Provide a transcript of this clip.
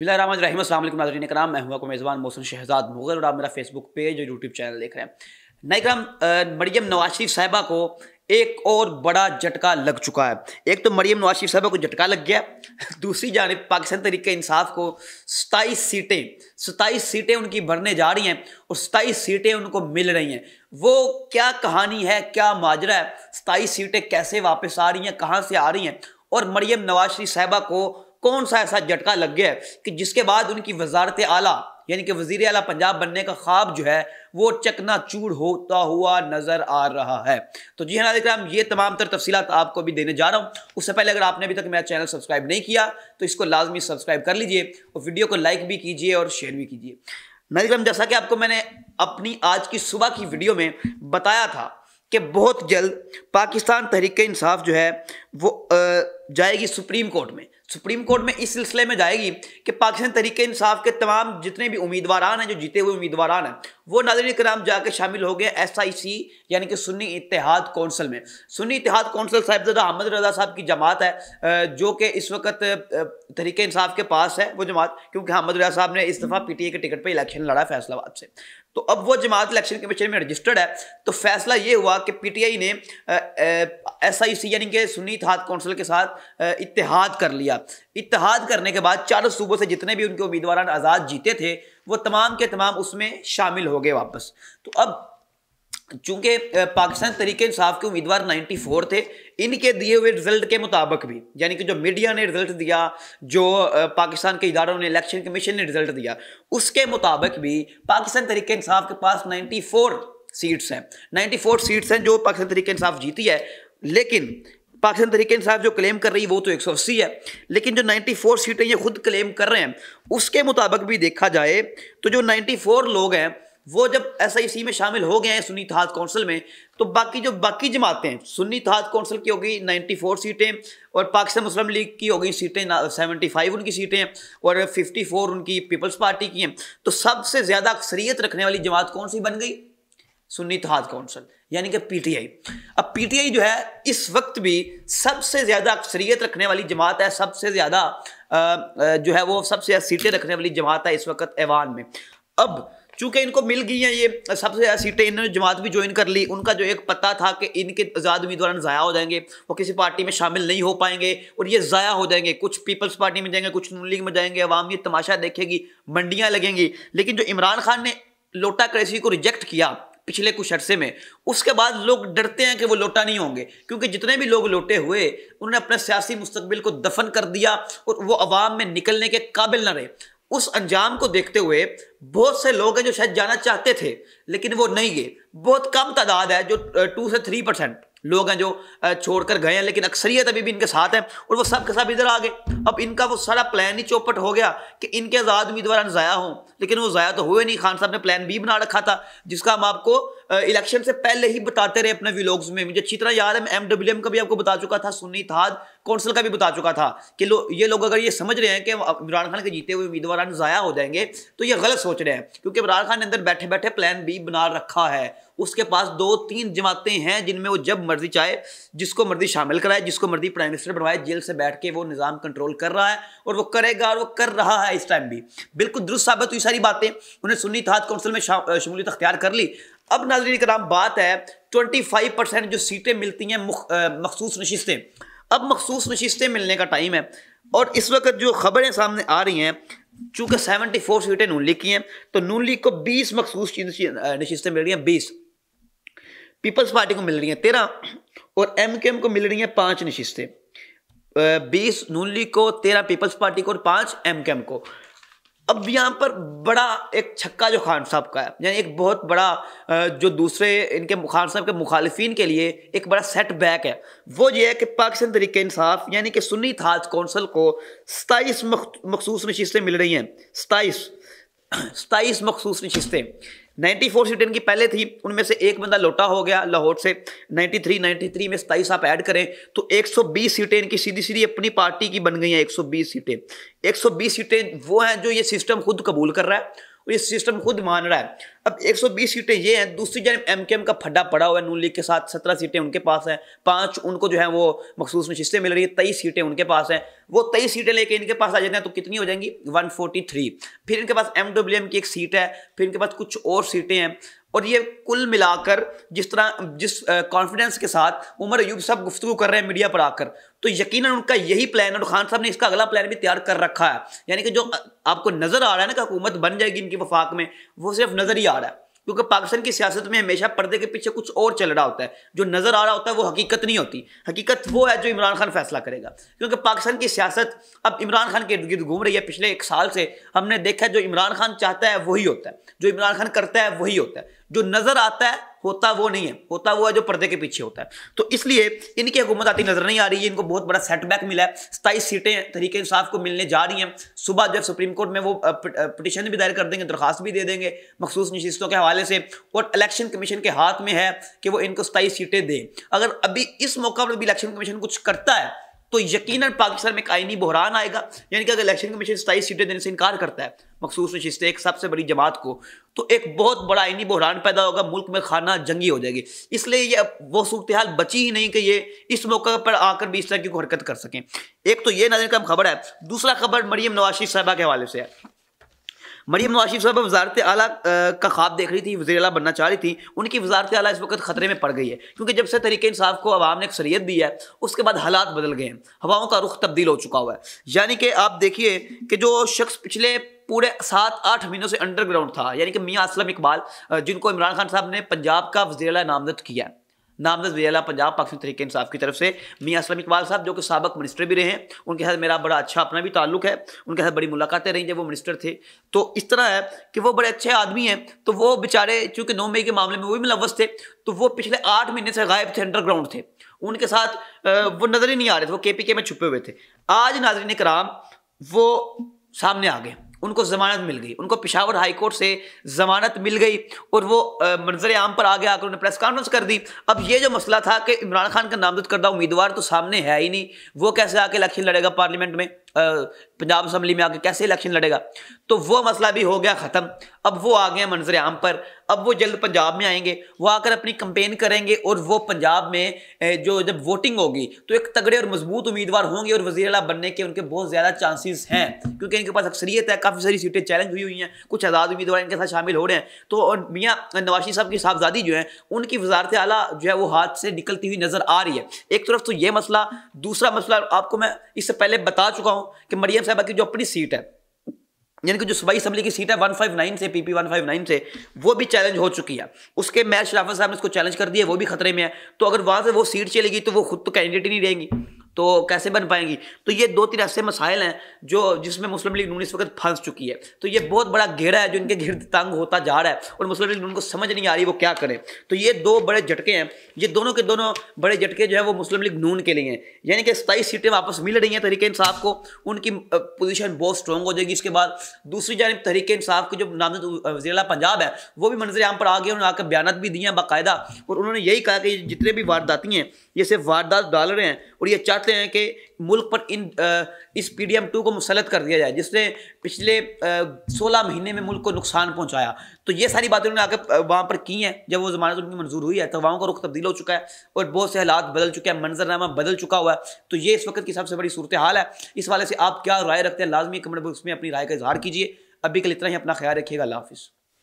बिलाम असल नाजरीन कराम मैं हूँ आपको मेज़बान मोहसन शहजाद मुगल और आप मेरा फेसबुक पेज और यूट्यूब चैनल देख रहे हैं नाइकराम मरियम नवाज शरीफ साहबा को एक और बड़ा झटका लग चुका है एक तो मरियम नवाज शरीफ साहबा को झटका लग गया दूसरी जानब पाकिस्तान तरीके इंसाफ को सताईस सीटें सताईस सीटें उनकी भरने जा रही हैं और सताईस सीटें उनको मिल रही हैं वो क्या कहानी है क्या माजरा है सताईस सीटें कैसे वापस आ रही हैं कहाँ से आ रही हैं और मरियम नवाज शरीफ साहबा को कौन सा ऐसा झटका लग गया है कि जिसके बाद उनकी वजारत आला यानी कि वजीर अला पंजाब बनने का ख्वाब जो है वो चकना चूर होता हुआ नजर आ रहा है तो जी हाँ नाजराम ये तमाम तर तफसीत आपको भी देने जा रहा हूँ उससे पहले अगर आपने अभी तक मेरा चैनल सब्सक्राइब नहीं किया तो इसको लाजमी सब्सक्राइब कर लीजिए और वीडियो को लाइक भी कीजिए और शेयर भी कीजिए नाजिक्राम जैसा कि आपको मैंने अपनी आज की सुबह की वीडियो में बताया था कि बहुत जल्द पाकिस्तान तहरीक इंसाफ जो है वो जाएगी सुप्रीम कोर्ट में सुप्रीम कोर्ट में इस सिलसिले में जाएगी कि पाकिस्तान तरीके इंसाफ के तमाम जितने भी उम्मीदवारान हैं जो जीते हुए उम्मीदवारान हैं वो नाजन कराम जाकर शामिल हो गए एस आई सी यानी कि सुन्नी इतिहाद कौंसल में सुन्नी इतिहाद कौंसल साहिबजादा अहमद रजा साहब की जमात है जो कि इस वक्त तरीके इंसाफ के पास है वो जमात क्योंकि अहमद रजा साहब ने इस दफ़ा पी टी ए के टिकट पर इलेक्शन लड़ा फैसलाबाद से तो अब वो जमात इलेक्शन कमीशन में रजिस्टर्ड है तो फैसला ये हुआ कि पी टी आई ने एस आई सी यानी कि सुन्नी इतिहाद काउंसिल के साथ इतिहाद कर लिया इतिहाद करने के बाद चारों सूबों से जितने भी उनके उम्मीदवार आज़ाद जीते थे वो तमाम के तमाम उसमें शामिल हो गए वापस तो अब चूंकि पाकिस्तान तरीके इंसाफ के उम्मीदवार 94 थे इनके दिए हुए रिजल्ट के मुताबिक भी यानी कि जो मीडिया ने रिजल्ट दिया जो पाकिस्तान के इदारों ने इलेक्शन कमीशन ने रिजल्ट दिया उसके मुताबिक भी पाकिस्तान तरीके इंसाफ के पास 94 सीट्स हैं 94 सीट्स हैं जो पाकिस्तान तरीके इंसाफ जीती है लेकिन पाकिस्तान तरीके इंसाफ जो क्लेम कर रही है वो तो एक सौ अस्सी है लेकिन जो नाइन्टी फोर सीटें ये खुद क्लेम कर रहे हैं उसके मुताबिक भी देखा जाए तो जो नाइन्टी फोर लोग हैं वो जब एस आई सी में शामिल हो गए हैं सुन्नी तहाद कौंसिल में तो बाकी जो बाकी जमातें हैं सुन्नी तहाद कौंसिल की होगी फोर सीटें और पाकिस्तान मुस्लिम लीग की होगी सीटें फाइव उनकी सीटें और फिफ्टी फोर उनकी पीपल्स पार्टी की हैं तो सबसे ज़्यादा अक्सरियत रखने वाली जमात कौन सी बन गई सुन्नी तहाद काउंसिल यानी कि पीटीआई अब पीटीआई जो है इस वक्त भी सबसे ज़्यादा अक्सरियत रखने वाली जमात है सबसे ज़्यादा जो है वो सबसे ज़्यादा सीटें रखने वाली जमात है इस वक्त ऐवान में अब चूंकि इनको मिल गई हैं ये सबसे ज़्यादा सीटें इन्होंने जमात भी ज्वाइन कर ली उनका जो एक पता था कि इनके आज़ाद उम्मीदवार ज़ाया हो जाएंगे वो किसी पार्टी में शामिल नहीं हो पाएंगे और ये ज़ाया हो जाएंगे कुछ पीपल्स पार्टी में जाएंगे कुछ नून लीग में जाएंगे अवाम ये तमाशा देखेगी मंडियाँ लगेंगी लेकिन जो इमरान खान ने लोटा क्रेसी को रिजेक्ट किया पिछले कुछ अरसे में उसके बाद लोग डरते हैं कि वो लोटा नहीं होंगे क्योंकि जितने भी लोग लोटे हुए उन्होंने अपने सियासी मुस्तबिल को दफन कर दिया और वो अवाम में निकलने के काबिल न रहे उस अंजाम को देखते हुए बहुत से लोग हैं जो शायद जाना चाहते थे लेकिन वो नहीं गए बहुत कम तादाद है जो टू से थ्री परसेंट लोग हैं जो छोड़कर गए हैं लेकिन अक्सरियत अभी भी इनके साथ हैं और वो सब के सब इधर आ गए अब इनका वो सारा प्लान ही चौपट हो गया कि इनके आज़ाद उम्मीदवार ज़ाया हों लेकिन वो ज़ाया तो हुए नहीं खान साहब ने प्लान बी बना रखा था जिसका हम आपको इलेक्शन से पहले ही बताते रहे अपने व्लॉग्स में मुझे अच्छी तरह याद है एम डब्ल्यू एम का भी आपको बता चुका था सुन्नी थाद कौंसिल का भी बता चुका था कि लो, ये लोग अगर ये समझ रहे हैं कि इमरान खान के जीते हुए उम्मीदवार ज़ाया हो जाएंगे तो ये गलत सोच रहे हैं क्योंकि इमरान खान ने अंदर बैठे बैठे प्लान भी बना रखा है उसके पास दो तीन जमातें हैं जिनमें वो जब मर्जी चाहे जिसको मर्जी शामिल कराए जिसको मर्जी प्राइम मिनिस्टर बनवाए जेल से बैठ के वो निज़ाम कंट्रोल कर रहा है और वो करेगा और वो कर रहा है इस टाइम भी बिल्कुल दुरुस्त साबित हुई सारी बातें उन्हें सुनी था काउंसिल में शमूलियत अख्तियार कर ली अब नाजरीन कराम बात है ट्वेंटी फाइव परसेंट जो सीटें मिलती हैं मखसूस नशिस्तें अब मखसूस नशिस्तें मिलने का टाइम है और इस वक्त जो खबरें सामने आ रही हैं चूँकि सेवेंटी फोर सीटें नून लीग की हैं तो नून लीग को बीस मखसूस नशिस्तें मिल रही हैं बीस पीपल्स पार्टी को मिल रही हैं तेरह और एम के एम को मिल रही हैं पाँच नशस्तें बीस नून लीग को तेरह पीपल्स पार्टी को और पाँच एम के एम को अब यहाँ पर बड़ा एक छक्का जो खान साहब का है यानी एक बहुत बड़ा जो दूसरे इनके खान साहब के मुखालफी के लिए एक बड़ा सेट बैक है वो ये है कि पाकिस्तान तरीके इंसाफ यानी कि सुन्नी थाज कौंसल को सताईस मखसूस नशीसें मिल रही हैं सताईस सताईस मखसूस नशस्तें नाइन्टी फोर सीटें इनकी पहले थी उनमें से एक बंदा लौटा हो गया लाहौर से 93 93 में सताईस आप ऐड करें तो 120 सीटें इनकी सीधी सीधी अपनी पार्टी की बन गई हैं 120 सीटें 120 सीटें वो हैं जो ये सिस्टम खुद कबूल कर रहा है और तो ये सिस्टम खुद मान रहा है अब 120 सीटें ये हैं दूसरी एम के एम का फड्डा पड़ा हुआ है नून लीग के साथ 17 सीटें उनके पास हैं पांच उनको जो है वो मखसूस नशिस्तें मिल रही है तेईस सीटें उनके पास हैं वो तेईस सीटें लेके इनके पास आ जाते हैं तो कितनी हो जाएंगी 143 फिर इनके पास एम की एक सीट है फिर इनके पास कुछ और सीटें हैं और ये कुल मिलाकर जिस तरह जिस कॉन्फिडेंस के साथ उमर अयूब साहब गुफ्तु कर रहे हैं मीडिया पर आकर तो यकीनन उनका यही प्लान है और खान साहब ने इसका अगला प्लान भी तैयार कर रखा है यानी कि जो आपको नज़र आ रहा है ना कि हुकूमत बन जाएगी इनकी वफाक में वो सिर्फ नज़र ही आ रहा है क्योंकि पाकिस्तान की सियासत में हमेशा पर्दे के पीछे कुछ और चल रहा होता है जो नज़र आ रहा होता है वो हकीकत नहीं होती हकीकत वो है जो इमरान खान फैसला करेगा क्योंकि पाकिस्तान की सियासत अब इमरान खान के इर्द गिर्द घूम रही है पिछले एक साल से हमने देखा जो इमरान खान चाहता है वही होता है जो इमरान खान करता है वही होता है जो नजर आता है होता वो नहीं है होता वो है जो पर्दे के पीछे होता है तो इसलिए इनकी हुकूमत आती नजर नहीं आ रही है इनको बहुत बड़ा सेटबैक मिला है सताईस सीटें तरीके इंसाफ को मिलने जा रही हैं सुबह जब सुप्रीम कोर्ट में वो पटिशन भी दायर कर देंगे दरखास्त भी दे देंगे मखसूस नशिस्तों के हवाले से और इलेक्शन कमीशन के हाथ में है कि वो इनको सताईस सीटें दें अगर अभी इस मौका पर भी इलेक्शन कमीशन कुछ करता है तो यकीनन पाकिस्तान में एक आइनी बहरान आएगा यानी कि अगर इलेक्शन कमीशन सताईस सीटें देने से इनकार करता है मखसूस नशिस्तें एक सबसे बड़ी जमात को तो एक बहुत बड़ा आइनी बहरान पैदा होगा मुल्क में खाना जंगी हो जाएगी इसलिए ये वो सूरत हाल बची ही नहीं कि ये इस मौके पर आकर भी इस तरह की हरकत कर सकें एक तो ये नजर का खबर है दूसरा खबर मरीम नवाशी साहबा के हवाले से है मरीम नवाशिफ साहब वजारत आला का ख्वाब देख रही थी वजी अला बनना चाह रही थी उनकी वजारत आला इस वक्त खतरे में पड़ गई है क्योंकि जब से तरीके इंसाफ को आवाम ने अक्सरियत दी है उसके बाद हालात बदल गए हैं हवाओं का रुख तब्दील हो चुका हुआ है यानी कि आप देखिए कि जो शख्स पिछले पूरे सात आठ महीनों से अंडरग्राउंड था यानी कि मियाँ असलम इकबाल जिनको इमरान खान साहब ने पंजाब का वजी नामजद किया है नामजद वजीला पंजाब पाकिस्तान तरीके इंसाफ की तरफ से मियाँ असलम इकबाल साहब जो कि सबक मिनिस्टर भी रहे हैं उनके साथ मेरा बड़ा अच्छा अपना भी ताल्लुक है उनके साथ बड़ी मुलाकातें रहीं जब वो मिनिस्टर थे तो इस तरह है कि वो बड़े अच्छे आदमी हैं तो वो बेचारे चूँकि नौ मई के मामले में वो भी मुलवस थे तो वो पिछले आठ महीने से गायब थे अंडरग्राउंड थे उनके साथ वो नज़र ही नहीं आ रहे थे वो के में छुपे हुए थे आज नाजरीन कराम वो सामने आ गए उनको ज़मानत मिल गई उनको पिशावर हाई कोर्ट से ज़मानत मिल गई और वो मंजर आम पर आगे आकर उन्होंने प्रेस कॉन्फ्रेंस कर दी अब ये जो मसला था कि इमरान खान का नामजद करदा उम्मीदवार तो सामने है ही नहीं वो कैसे आके इलेक्शन लड़ेगा पार्लियामेंट में पंजाब असम्बली में आके कैसे इलेक्शन लड़ेगा तो वो मसला भी हो गया ख़त्म अब वो आ गए मंजर आम पर अब वो जल्द पंजाब में आएंगे वो आकर अपनी कंपेन करेंगे और वो पंजाब में जो जब वोटिंग होगी तो एक तगड़े और मजबूत उम्मीदवार होंगे और वजी अला बनने के उनके बहुत ज़्यादा चांसेस हैं क्योंकि इनके पास अक्सरियत है काफ़ी सारी सीटें चैलेंज हुई हुई हैं कुछ आज़ाद उम्मीदवार इनके साथ शामिल हो रहे हैं तो और मियाँ नवाशी साहब की साहबजादी जो है उनकी वजारत आला जो है वो हाथ से निकलती हुई नज़र आ रही है एक तरफ तो ये मसला दूसरा मसला आपको मैं इससे पहले बता चुका हूँ कि मरियम साहबा की जो अपनी सीट है यानी कि जो सुबह असम्बली की सीट है 159 से पीपी 159 से वो भी चैलेंज हो चुकी है उसके मैच शराफत साहब ने उसको चैलेंज कर दिया वो भी खतरे में है तो अगर वहां से वो सीट चलेगी तो वो खुद तो कैंडिडेट ही नहीं रहेंगी तो कैसे बन पाएंगी तो ये दो तीन ऐसे मसाइल हैं जो जिसमें मुस्लिम लीग नून इस वक्त फंस चुकी है तो ये बहुत बड़ा घेरा है जो इनके घिर तंग होता जा रहा है और मुस्लिम लीग नून को समझ नहीं आ रही वो क्या करें तो ये दो बड़े झटके हैं ये दोनों के दोनों बड़े झटके जो है वो मुस्लिम लीग नून के लिए हैं यानी कि सताईस सीटें वापस मिल रही हैं तहरीक इंसाफ को उनकी पोजिशन बहुत स्ट्रॉन्ग हो जाएगी इसके बाद दूसरी जानब तहरीक इंसाफ की जो नामजद ज़िला पंजाब है वो भी मंजर आम पर आ गए उन्होंने आकर बयान भी दिए हैं बाकायदा और उन्होंने यही कहा कि जितने भी वारदाती हैं ये सिर्फ वारदात डाल रहे हैं और ये चार चाहते हैं कि मुल्क पर इन इस पी डी एम टू को मुसलत कर दिया जाए जिसने पिछले सोलह महीने में मुल्क को नुकसान पहुंचाया तो ये सारी बातें उन्होंने आगे वहाँ पर की हैं जब वो जमानत उनकी मंजूर हुई है तवाओं तो का रुख तब्दील हो चुका है और बहुत से हालात बदल चुके हैं मंजरनामा बदल चुका हुआ है तो ये इस वक्त की सबसे बड़ी सूरत हाल है इस वाले से आप क्या राय रखते हैं लाजमी कमेंट बॉक्स में अपनी राय का इजहार कीजिए अभी कल इतना ही अपना ख्याल रखिएगा अल्लाह हाफिज़